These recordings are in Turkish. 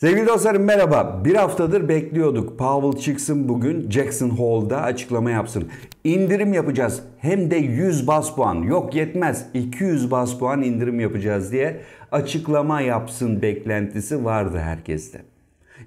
Sevgili dostlarım merhaba. Bir haftadır bekliyorduk. Powell çıksın bugün Jackson Hole'da açıklama yapsın. İndirim yapacağız. Hem de 100 bas puan. Yok yetmez. 200 bas puan indirim yapacağız diye açıklama yapsın beklentisi vardı herkeste.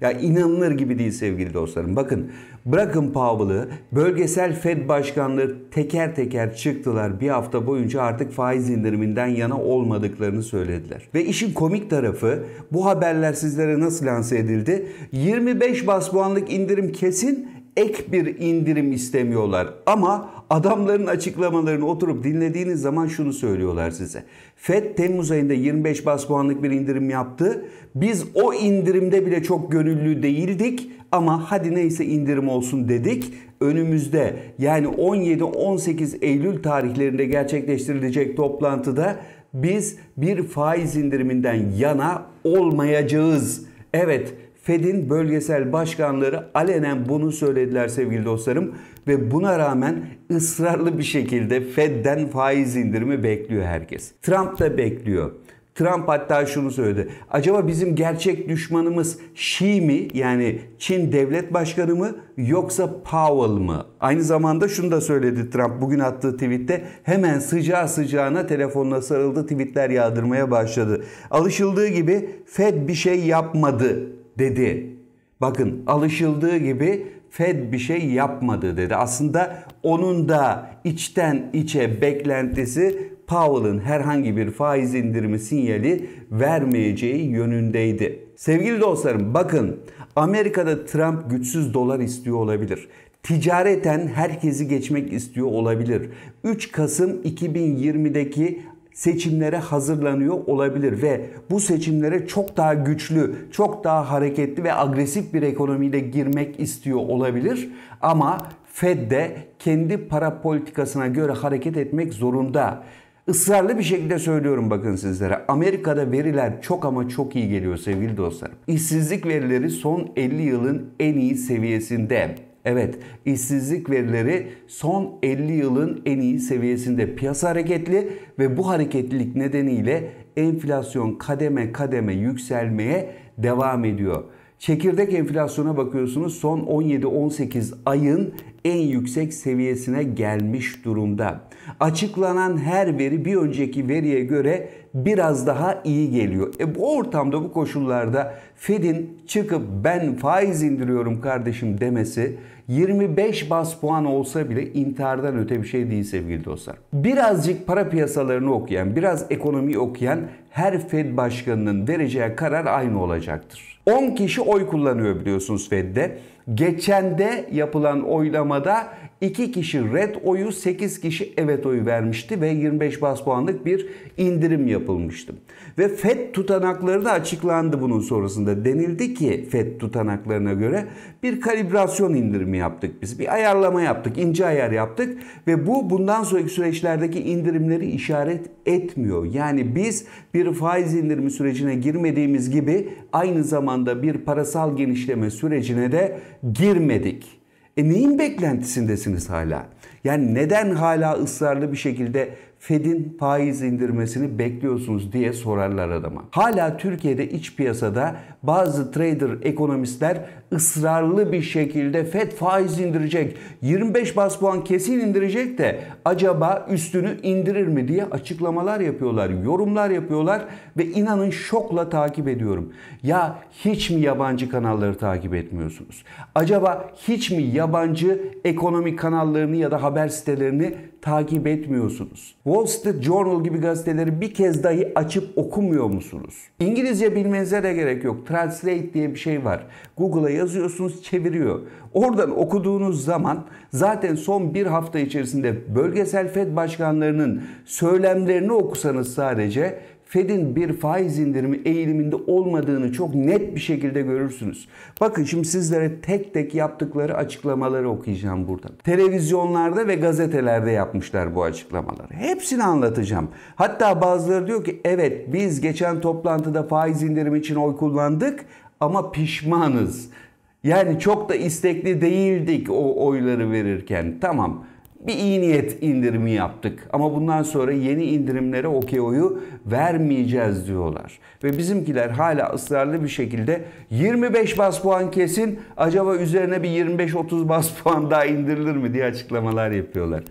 Ya inanılır gibi değil sevgili dostlarım. Bakın bırakın Powell'ı bölgesel Fed başkanları teker teker çıktılar. Bir hafta boyunca artık faiz indiriminden yana olmadıklarını söylediler. Ve işin komik tarafı bu haberler sizlere nasıl lanse edildi? 25 bas puanlık indirim kesin ek bir indirim istemiyorlar ama Adamların açıklamalarını oturup dinlediğiniz zaman şunu söylüyorlar size. FED Temmuz ayında 25 bas puanlık bir indirim yaptı. Biz o indirimde bile çok gönüllü değildik ama hadi neyse indirim olsun dedik. Önümüzde yani 17-18 Eylül tarihlerinde gerçekleştirilecek toplantıda biz bir faiz indiriminden yana olmayacağız. Evet Fed'in bölgesel başkanları alenen bunu söylediler sevgili dostlarım ve buna rağmen ısrarlı bir şekilde Fed'den faiz indirimi bekliyor herkes. Trump da bekliyor. Trump hatta şunu söyledi. Acaba bizim gerçek düşmanımız Xi mi yani Çin devlet başkanı mı yoksa Powell mı? Aynı zamanda şunu da söyledi Trump bugün attığı tweette hemen sıcağı sıcağına telefonla sarıldı tweetler yağdırmaya başladı. Alışıldığı gibi Fed bir şey yapmadı dedi. Bakın alışıldığı gibi Fed bir şey yapmadı dedi. Aslında onun da içten içe beklentisi Powell'ın herhangi bir faiz indirimi sinyali vermeyeceği yönündeydi. Sevgili dostlarım bakın Amerika'da Trump güçsüz dolar istiyor olabilir. Ticareten herkesi geçmek istiyor olabilir. 3 Kasım 2020'deki seçimlere hazırlanıyor olabilir ve bu seçimlere çok daha güçlü, çok daha hareketli ve agresif bir ekonomiyle girmek istiyor olabilir. Ama Fed de kendi para politikasına göre hareket etmek zorunda. Israrlı bir şekilde söylüyorum bakın sizlere. Amerika'da veriler çok ama çok iyi geliyor sevgili dostlarım. İşsizlik verileri son 50 yılın en iyi seviyesinde. Evet, işsizlik verileri son 50 yılın en iyi seviyesinde piyasa hareketli ve bu hareketlilik nedeniyle enflasyon kademe kademe yükselmeye devam ediyor. Çekirdek enflasyona bakıyorsunuz son 17-18 ayın en yüksek seviyesine gelmiş durumda. Açıklanan her veri bir önceki veriye göre biraz daha iyi geliyor. E bu ortamda bu koşullarda Fed'in çıkıp ben faiz indiriyorum kardeşim demesi 25 bas puan olsa bile intihardan öte bir şey değil sevgili dostlar. Birazcık para piyasalarını okuyan, biraz ekonomiyi okuyan her Fed başkanının vereceği karar aynı olacaktır. 10 kişi oy kullanıyor biliyorsunuz Fed'de. Geçende yapılan oylamada 2 kişi red oyu 8 kişi evet oyu vermişti ve 25 bas puanlık bir indirim yapılmıştı. Ve FED tutanakları da açıklandı bunun sonrasında. Denildi ki FED tutanaklarına göre bir kalibrasyon indirimi yaptık biz. Bir ayarlama yaptık, ince ayar yaptık ve bu bundan sonraki süreçlerdeki indirimleri işaret etmiyor. Yani biz bir faiz indirimi sürecine girmediğimiz gibi aynı zamanda bir parasal genişleme sürecine de girmedik. E neyin beklentisindesiniz hala? Yani neden hala ısrarlı bir şekilde Fed'in faiz indirmesini bekliyorsunuz diye sorarlar adama. Hala Türkiye'de iç piyasada bazı trader ekonomistler ısrarlı bir şekilde Fed faiz indirecek. 25 bas puan kesin indirecek de acaba üstünü indirir mi diye açıklamalar yapıyorlar, yorumlar yapıyorlar ve inanın şokla takip ediyorum. Ya hiç mi yabancı kanalları takip etmiyorsunuz? Acaba hiç mi yabancı ekonomik kanallarını ya da haber sitelerini takip etmiyorsunuz? Wall Street Journal gibi gazeteleri bir kez dahi açıp okumuyor musunuz? İngilizce bilmenize de gerek yok. Translate diye bir şey var. Google'a yazıyorsunuz çeviriyor. Oradan okuduğunuz zaman zaten son bir hafta içerisinde bölgesel Fed başkanlarının söylemlerini okusanız sadece Fed'in bir faiz indirimi eğiliminde olmadığını çok net bir şekilde görürsünüz. Bakın şimdi sizlere tek tek yaptıkları açıklamaları okuyacağım buradan. Televizyonlarda ve gazetelerde yapmışlar bu açıklamaları. Hepsini anlatacağım. Hatta bazıları diyor ki evet biz geçen toplantıda faiz indirimi için oy kullandık ama pişmanız. Yani çok da istekli değildik o oyları verirken. Tamam bir iyi niyet indirimi yaptık ama bundan sonra yeni indirimlere okeoyu vermeyeceğiz diyorlar. Ve bizimkiler hala ısrarlı bir şekilde 25 bas puan kesin acaba üzerine bir 25-30 bas puan daha indirilir mi diye açıklamalar yapıyorlar.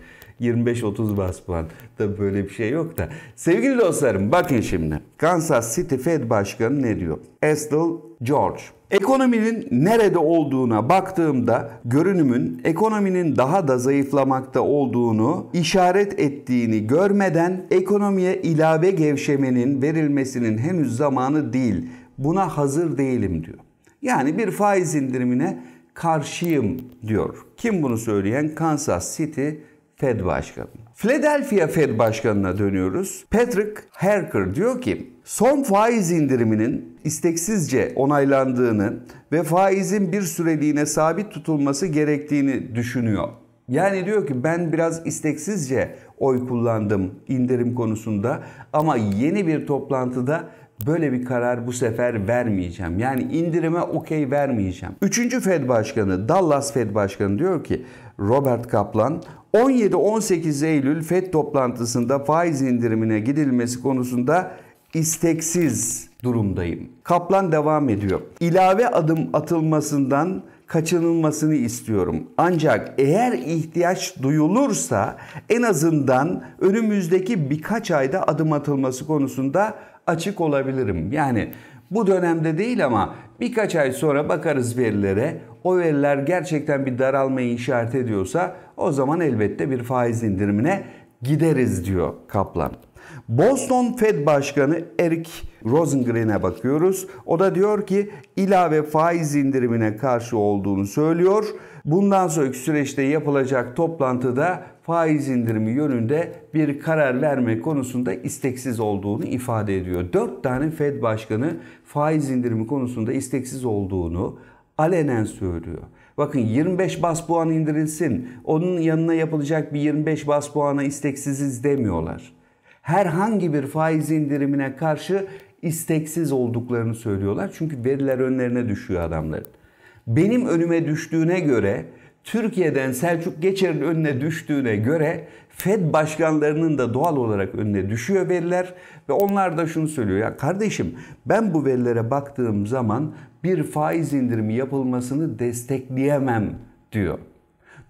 25-30 bas puan. Tabii böyle bir şey yok da. Sevgili dostlarım bakın şimdi. Kansas City Fed Başkanı ne diyor? Estel George Ekonominin nerede olduğuna baktığımda görünümün ekonominin daha da zayıflamakta olduğunu işaret ettiğini görmeden ekonomiye ilave gevşemenin verilmesinin henüz zamanı değil. Buna hazır değilim diyor. Yani bir faiz indirimine karşıyım diyor. Kim bunu söyleyen? Kansas City Fed Başkanı. Philadelphia Fed Başkanı'na dönüyoruz. Patrick Harker diyor ki Son faiz indiriminin isteksizce onaylandığını ve faizin bir süreliğine sabit tutulması gerektiğini düşünüyor. Yani diyor ki ben biraz isteksizce oy kullandım indirim konusunda ama yeni bir toplantıda böyle bir karar bu sefer vermeyeceğim. Yani indirime okey vermeyeceğim. Üçüncü Fed Başkanı, Dallas Fed Başkanı diyor ki Robert Kaplan 17-18 Eylül Fed toplantısında faiz indirimine gidilmesi konusunda isteksiz durumdayım. Kaplan devam ediyor. İlave adım atılmasından kaçınılmasını istiyorum. Ancak eğer ihtiyaç duyulursa en azından önümüzdeki birkaç ayda adım atılması konusunda açık olabilirim. Yani bu dönemde değil ama birkaç ay sonra bakarız verilere. O veriler gerçekten bir daralmayı işaret ediyorsa o zaman elbette bir faiz indirimine gideriz diyor Kaplan. Boston Fed Başkanı Eric Rosengreen'e bakıyoruz. O da diyor ki ilave faiz indirimine karşı olduğunu söylüyor. Bundan sonraki süreçte yapılacak toplantıda faiz indirimi yönünde bir karar verme konusunda isteksiz olduğunu ifade ediyor. 4 tane Fed Başkanı faiz indirimi konusunda isteksiz olduğunu alenen söylüyor. Bakın 25 bas puan indirilsin. Onun yanına yapılacak bir 25 bas puana isteksiziz demiyorlar herhangi bir faiz indirimine karşı isteksiz olduklarını söylüyorlar. Çünkü veriler önlerine düşüyor adamların. Benim önüme düştüğüne göre Türkiye'den Selçuk Geçer'in önüne düştüğüne göre Fed başkanlarının da doğal olarak önüne düşüyor veriler ve onlar da şunu söylüyor ya kardeşim ben bu verilere baktığım zaman bir faiz indirimi yapılmasını destekleyemem diyor.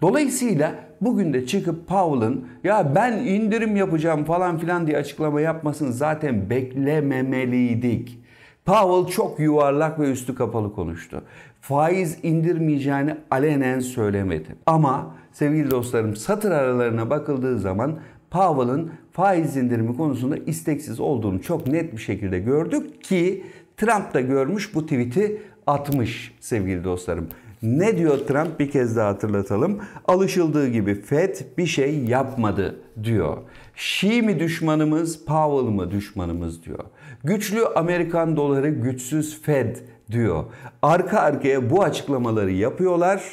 Dolayısıyla bugün de çıkıp Powell'ın ya ben indirim yapacağım falan filan diye açıklama yapmasını zaten beklememeliydik. Powell çok yuvarlak ve üstü kapalı konuştu. Faiz indirmeyeceğini alenen söylemedi. Ama sevgili dostlarım satır aralarına bakıldığı zaman Powell'ın faiz indirimi konusunda isteksiz olduğunu çok net bir şekilde gördük ki Trump da görmüş bu tweet'i atmış sevgili dostlarım. Ne diyor Trump bir kez daha hatırlatalım. Alışıldığı gibi FED bir şey yapmadı diyor. Şi mi düşmanımız, Powell mı düşmanımız diyor. Güçlü Amerikan doları, güçsüz Fed diyor. Arka arkaya bu açıklamaları yapıyorlar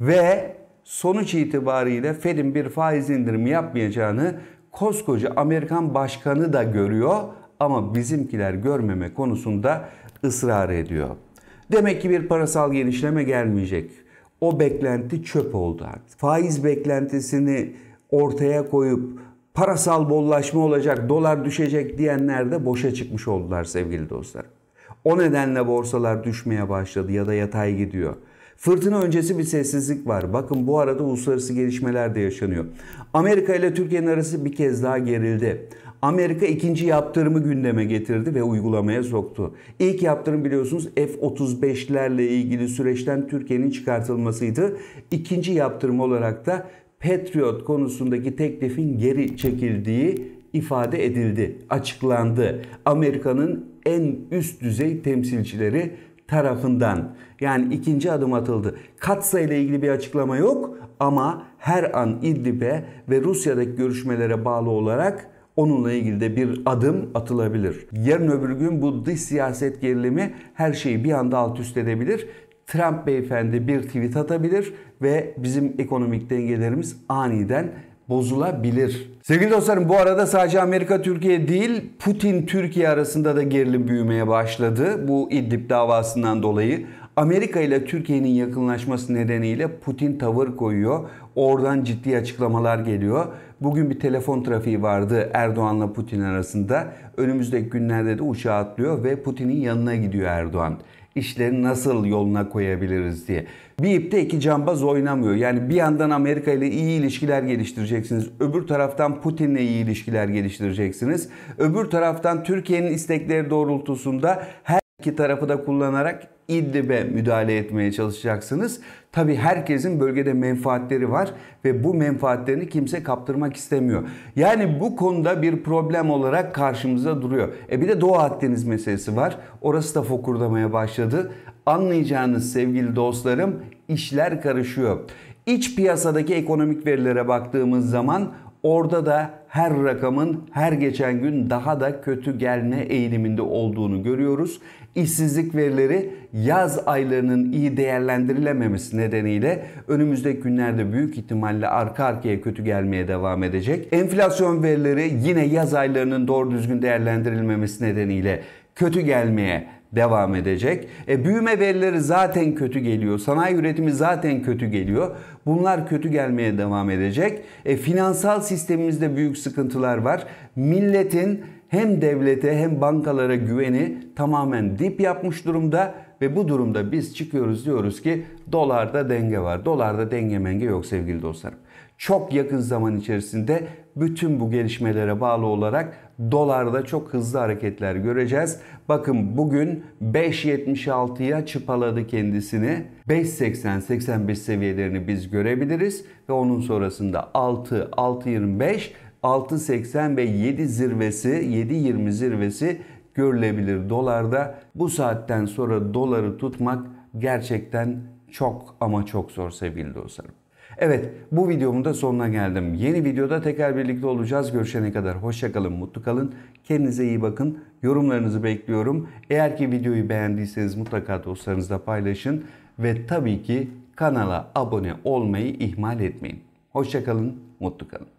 ve sonuç itibariyle Fed'in bir faiz indirimi yapmayacağını koskoca Amerikan başkanı da görüyor ama bizimkiler görmeme konusunda ısrar ediyor. Demek ki bir parasal genişleme gelmeyecek. O beklenti çöp oldu artık. Faiz beklentisini ortaya koyup parasal bollaşma olacak, dolar düşecek diyenler de boşa çıkmış oldular sevgili dostlar. O nedenle borsalar düşmeye başladı ya da yatay gidiyor. Fırtına öncesi bir sessizlik var. Bakın bu arada uluslararası gelişmeler de yaşanıyor. Amerika ile Türkiye'nin arası bir kez daha gerildi. Amerika ikinci yaptırımı gündeme getirdi ve uygulamaya soktu. İlk yaptırım biliyorsunuz F-35'lerle ilgili süreçten Türkiye'nin çıkartılmasıydı. İkinci yaptırım olarak da Patriot konusundaki teklifin geri çekildiği ifade edildi, açıklandı. Amerika'nın en üst düzey temsilcileri tarafından yani ikinci adım atıldı. Katsa ile ilgili bir açıklama yok ama her an İdlib'e ve Rusya'daki görüşmelere bağlı olarak Onunla ilgili de bir adım atılabilir. Yarın öbür gün bu dış siyaset gerilimi her şeyi bir anda alt üst edebilir. Trump beyefendi bir tweet atabilir ve bizim ekonomik dengelerimiz aniden bozulabilir. Sevgili dostlarım bu arada sadece Amerika Türkiye değil Putin Türkiye arasında da gerilim büyümeye başladı. Bu İdlib davasından dolayı Amerika ile Türkiye'nin yakınlaşması nedeniyle Putin tavır koyuyor. Oradan ciddi açıklamalar geliyor. Bugün bir telefon trafiği vardı Erdoğan'la Putin arasında. Önümüzdeki günlerde de uçağa atlıyor ve Putin'in yanına gidiyor Erdoğan. İşleri nasıl yoluna koyabiliriz diye. Bir ipte iki cambaz oynamıyor. Yani bir yandan Amerika ile iyi ilişkiler geliştireceksiniz. Öbür taraftan Putin ile iyi ilişkiler geliştireceksiniz. Öbür taraftan Türkiye'nin istekleri doğrultusunda her iki tarafı da kullanarak İdlib'e müdahale etmeye çalışacaksınız. Tabi herkesin bölgede menfaatleri var ve bu menfaatlerini kimse kaptırmak istemiyor. Yani bu konuda bir problem olarak karşımıza duruyor. E bir de Doğu Akdeniz meselesi var. Orası da fokurdamaya başladı. Anlayacağınız sevgili dostlarım işler karışıyor. İç piyasadaki ekonomik verilere baktığımız zaman Orada da her rakamın her geçen gün daha da kötü gelme eğiliminde olduğunu görüyoruz. İşsizlik verileri yaz aylarının iyi değerlendirilememesi nedeniyle önümüzdeki günlerde büyük ihtimalle arka arkaya kötü gelmeye devam edecek. Enflasyon verileri yine yaz aylarının doğru düzgün değerlendirilmemesi nedeniyle kötü gelmeye devam edecek. E, büyüme verileri zaten kötü geliyor. Sanayi üretimi zaten kötü geliyor. Bunlar kötü gelmeye devam edecek. E, finansal sistemimizde büyük sıkıntılar var. Milletin hem devlete hem bankalara güveni tamamen dip yapmış durumda ve bu durumda biz çıkıyoruz diyoruz ki dolarda denge var. Dolarda denge menge yok sevgili dostlarım çok yakın zaman içerisinde bütün bu gelişmelere bağlı olarak dolarda çok hızlı hareketler göreceğiz. Bakın bugün 5.76'ya çıpaladı kendisini. 5.80-85 seviyelerini biz görebiliriz ve onun sonrasında 6, 6.25, 6.80 ve 7 zirvesi, 7.20 zirvesi görülebilir dolarda. Bu saatten sonra doları tutmak gerçekten çok ama çok zor sevgili dostlarım. Evet bu videomun da sonuna geldim. Yeni videoda tekrar birlikte olacağız. Görüşene kadar hoşçakalın, mutlu kalın. Kendinize iyi bakın. Yorumlarınızı bekliyorum. Eğer ki videoyu beğendiyseniz mutlaka dostlarınızla paylaşın. Ve tabii ki kanala abone olmayı ihmal etmeyin. Hoşçakalın, mutlu kalın.